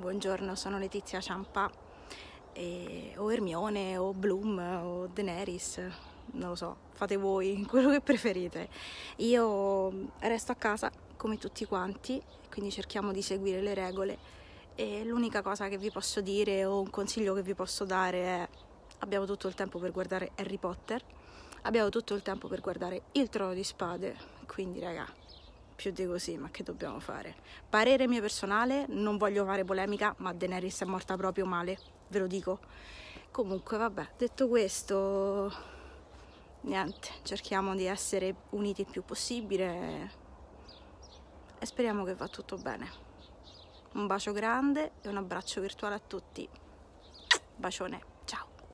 Buongiorno, sono Letizia Ciampa e, o Ermione o Bloom o Daenerys, non lo so, fate voi quello che preferite. Io resto a casa come tutti quanti, quindi cerchiamo di seguire le regole e l'unica cosa che vi posso dire o un consiglio che vi posso dare è abbiamo tutto il tempo per guardare Harry Potter, abbiamo tutto il tempo per guardare Il Trono di Spade, quindi raga, più di così, ma che dobbiamo fare? Parere mio personale, non voglio fare polemica, ma Daenerys è morta proprio male, ve lo dico. Comunque, vabbè, detto questo, niente, cerchiamo di essere uniti il più possibile e speriamo che va tutto bene. Un bacio grande e un abbraccio virtuale a tutti. Bacione.